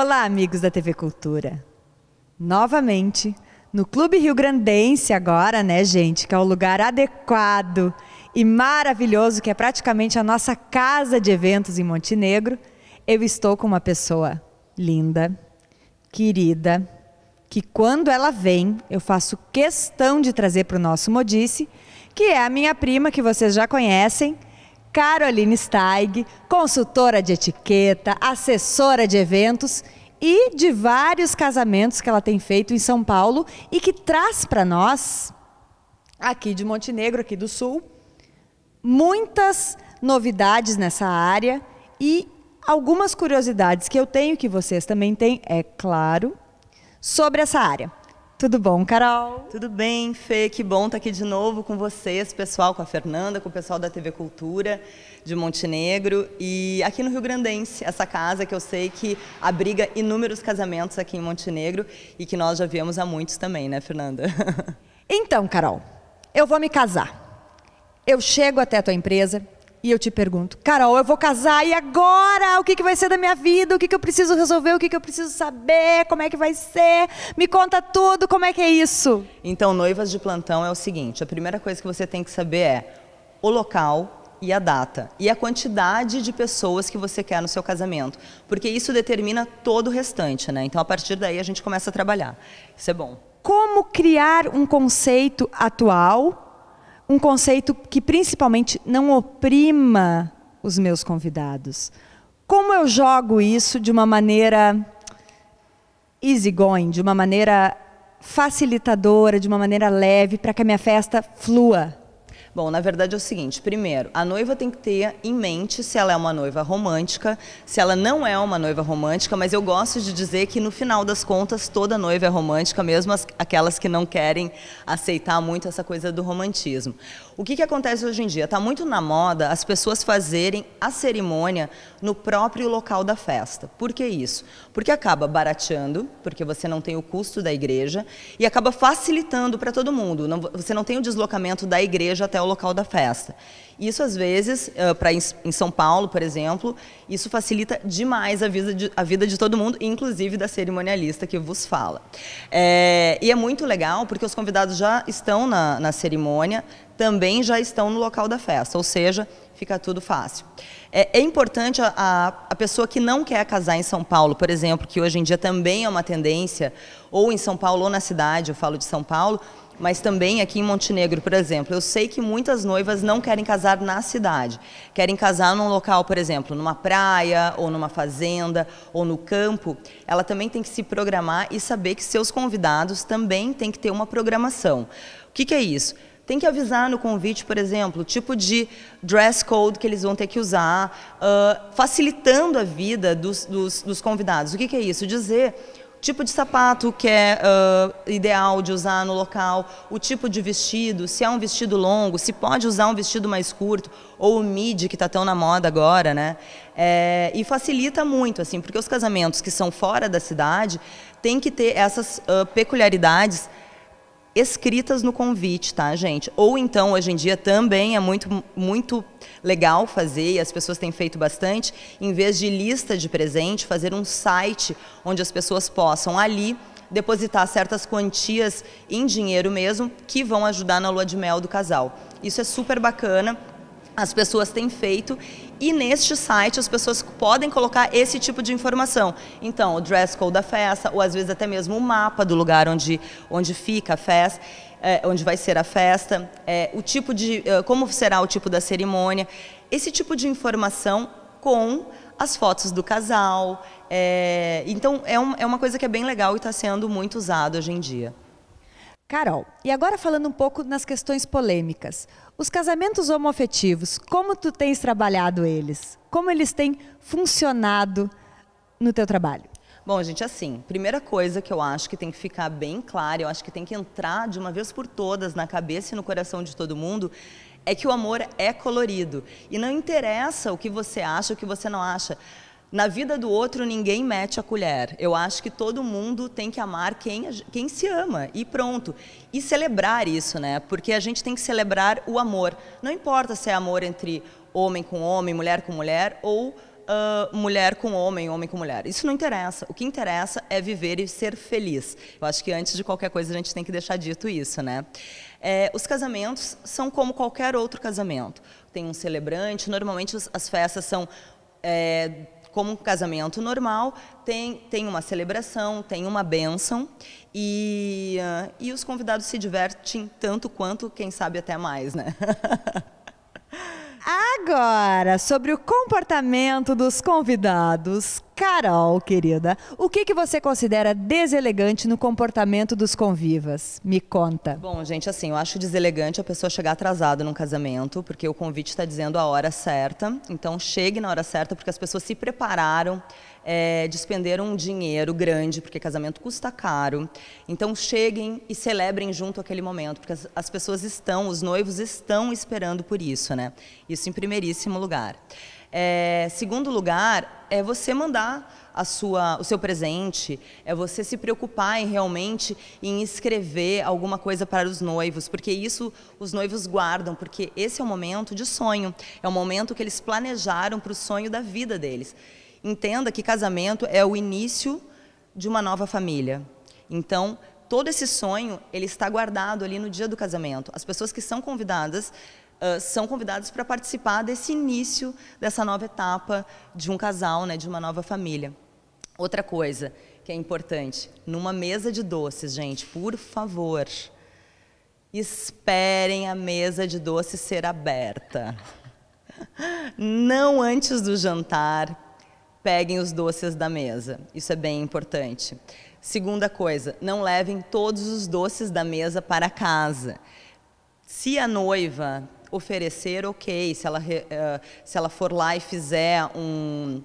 Olá, amigos da TV Cultura. Novamente, no Clube Rio Grandense agora, né, gente, que é o lugar adequado e maravilhoso que é praticamente a nossa casa de eventos em Montenegro, eu estou com uma pessoa linda, querida, que quando ela vem, eu faço questão de trazer para o nosso Modice, que é a minha prima que vocês já conhecem, Caroline Steig, consultora de etiqueta, assessora de eventos e de vários casamentos que ela tem feito em São Paulo e que traz para nós, aqui de Montenegro, aqui do Sul, muitas novidades nessa área e algumas curiosidades que eu tenho, que vocês também têm, é claro, sobre essa área. Tudo bom, Carol? Tudo bem, Fê. Que bom estar aqui de novo com vocês, pessoal, com a Fernanda, com o pessoal da TV Cultura de Montenegro e aqui no Rio Grandense, essa casa que eu sei que abriga inúmeros casamentos aqui em Montenegro e que nós já viemos há muitos também, né, Fernanda? Então, Carol, eu vou me casar. Eu chego até a tua empresa, e eu te pergunto, Carol, eu vou casar e agora? O que, que vai ser da minha vida? O que, que eu preciso resolver? O que, que eu preciso saber? Como é que vai ser? Me conta tudo, como é que é isso? Então, noivas de plantão é o seguinte: a primeira coisa que você tem que saber é o local, e a data e a quantidade de pessoas que você quer no seu casamento, porque isso determina todo o restante, né? Então a partir daí a gente começa a trabalhar. Isso é bom. Como criar um conceito atual um conceito que principalmente não oprima os meus convidados. Como eu jogo isso de uma maneira easygoing, de uma maneira facilitadora, de uma maneira leve, para que a minha festa flua? Bom, na verdade é o seguinte: primeiro, a noiva tem que ter em mente se ela é uma noiva romântica, se ela não é uma noiva romântica, mas eu gosto de dizer que no final das contas toda noiva é romântica, mesmo as, aquelas que não querem aceitar muito essa coisa do romantismo. O que, que acontece hoje em dia? Está muito na moda as pessoas fazerem a cerimônia no próprio local da festa. Por que isso? Porque acaba barateando, porque você não tem o custo da igreja, e acaba facilitando para todo mundo. Não, você não tem o deslocamento da igreja até o local da festa. Isso, às vezes, eh, para em São Paulo, por exemplo, isso facilita demais a vida de, a vida de todo mundo, inclusive da cerimonialista que vos fala. É, e é muito legal porque os convidados já estão na, na cerimônia, também já estão no local da festa, ou seja, fica tudo fácil. É, é importante a, a, a, pessoa que não quer casar em São Paulo, por exemplo, que hoje em dia também é uma tendência, ou em São Paulo ou na cidade, eu falo de São Paulo, mas também aqui em Montenegro, por exemplo, eu sei que muitas noivas não querem casar na cidade. Querem casar num local, por exemplo, numa praia, ou numa fazenda, ou no campo. Ela também tem que se programar e saber que seus convidados também têm que ter uma programação. O que, que é isso? Tem que avisar no convite, por exemplo, o tipo de dress code que eles vão ter que usar, uh, facilitando a vida dos, dos, dos convidados. O que, que é isso? Dizer tipo de sapato que é uh, ideal de usar no local, o tipo de vestido, se é um vestido longo, se pode usar um vestido mais curto, ou o mid, que está tão na moda agora, né? É, e facilita muito, assim, porque os casamentos que são fora da cidade têm que ter essas uh, peculiaridades escritas no convite, tá, gente? Ou então, hoje em dia também é muito, muito legal fazer, e as pessoas têm feito bastante, em vez de lista de presente, fazer um site onde as pessoas possam ali depositar certas quantias em dinheiro mesmo, que vão ajudar na lua de mel do casal. Isso é super bacana as pessoas têm feito e neste site as pessoas podem colocar esse tipo de informação. Então, o dress code da festa, ou às vezes até mesmo o mapa do lugar onde, onde fica a festa, é, onde vai ser a festa, é, o tipo de, é, como será o tipo da cerimônia, esse tipo de informação com as fotos do casal. É, então, é, um, é uma coisa que é bem legal e está sendo muito usado hoje em dia. Carol, e agora falando um pouco nas questões polêmicas. Os casamentos homoafetivos, como tu tens trabalhado eles? Como eles têm funcionado no teu trabalho? Bom, gente, assim, primeira coisa que eu acho que tem que ficar bem clara, eu acho que tem que entrar de uma vez por todas na cabeça e no coração de todo mundo, é que o amor é colorido. E não interessa o que você acha, o que você não acha. Na vida do outro, ninguém mete a colher. Eu acho que todo mundo tem que amar quem, quem se ama e pronto. E celebrar isso, né? Porque a gente tem que celebrar o amor. Não importa se é amor entre homem com homem, mulher com mulher ou uh, mulher com homem, homem com mulher. Isso não interessa. O que interessa é viver e ser feliz. Eu acho que antes de qualquer coisa a gente tem que deixar dito isso, né? É, os casamentos são como qualquer outro casamento. Tem um celebrante, normalmente as festas são. É, como um casamento normal, tem, tem uma celebração, tem uma bênção e, uh, e os convidados se divertem tanto quanto, quem sabe até mais, né? Agora, sobre o comportamento dos convidados, Carol, querida, o que, que você considera deselegante no comportamento dos convivas? Me conta. Bom, gente, assim, eu acho deselegante a pessoa chegar atrasada num casamento, porque o convite está dizendo a hora certa. Então, chegue na hora certa, porque as pessoas se prepararam, é, despenderam um dinheiro grande, porque casamento custa caro. Então, cheguem e celebrem junto aquele momento, porque as, as pessoas estão, os noivos estão esperando por isso, né? Isso em primeiríssimo lugar. É, segundo lugar, é você mandar a sua, o seu presente, é você se preocupar em, realmente em escrever alguma coisa para os noivos, porque isso os noivos guardam, porque esse é o momento de sonho, é o momento que eles planejaram para o sonho da vida deles. Entenda que casamento é o início de uma nova família. Então, todo esse sonho, ele está guardado ali no dia do casamento. As pessoas que são convidadas são convidados para participar desse início dessa nova etapa de um casal, né, de uma nova família. Outra coisa que é importante, numa mesa de doces, gente, por favor, esperem a mesa de doces ser aberta. Não antes do jantar, peguem os doces da mesa. Isso é bem importante. Segunda coisa, não levem todos os doces da mesa para casa. Se a noiva oferecer, ok, se ela, eh, se ela for lá e fizer um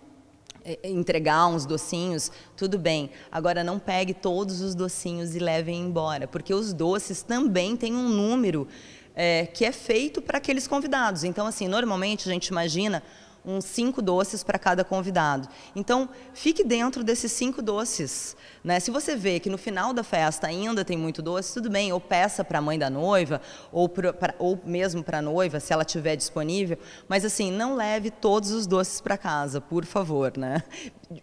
entregar uns docinhos, tudo bem. Agora não pegue todos os docinhos e levem embora, porque os doces também têm um número é, que é feito para aqueles convidados. Então, assim, normalmente a gente imagina uns cinco doces para cada convidado. Então, fique dentro desses cinco doces. Né? Se você vê que no final da festa ainda tem muito doce, tudo bem, ou peça para a mãe da noiva, ou, pra, ou mesmo para a noiva, se ela tiver disponível. Mas, assim, não leve todos os doces para casa, por favor. Né?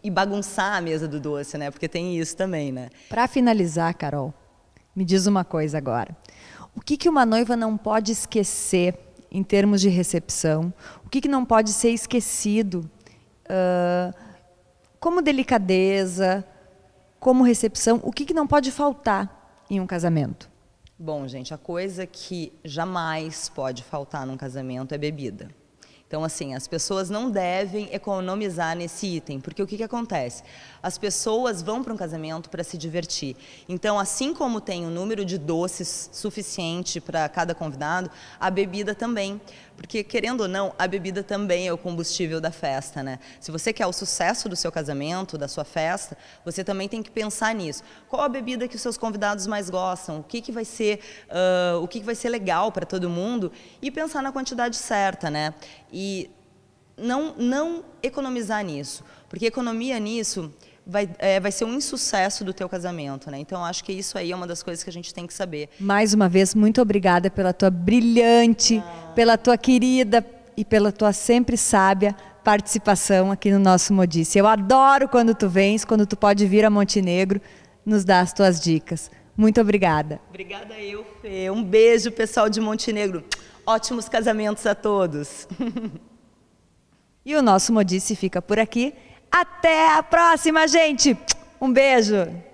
E bagunçar a mesa do doce, né? porque tem isso também. Né? Para finalizar, Carol, me diz uma coisa agora. O que, que uma noiva não pode esquecer em termos de recepção, o que, que não pode ser esquecido, uh, como delicadeza, como recepção, o que, que não pode faltar em um casamento? Bom, gente, a coisa que jamais pode faltar num casamento é bebida. Então, assim, as pessoas não devem economizar nesse item, porque o que, que acontece? As pessoas vão para um casamento para se divertir. Então, assim como tem o um número de doces suficiente para cada convidado, a bebida também. Porque, querendo ou não, a bebida também é o combustível da festa, né? Se você quer o sucesso do seu casamento, da sua festa, você também tem que pensar nisso. Qual a bebida que os seus convidados mais gostam? O que, que vai ser uh, o que, que vai ser legal para todo mundo? E pensar na quantidade certa, né? E não, não economizar nisso. Porque economia nisso vai, é, vai ser um insucesso do teu casamento, né? Então acho que isso aí é uma das coisas que a gente tem que saber. Mais uma vez, muito obrigada pela tua brilhante ah pela tua querida e pela tua sempre sábia participação aqui no nosso Modice. Eu adoro quando tu vens, quando tu pode vir a Montenegro nos dar as tuas dicas. Muito obrigada. Obrigada eu, Fê. Um beijo, pessoal de Montenegro. Ótimos casamentos a todos. e o nosso Modice fica por aqui. Até a próxima, gente. Um beijo.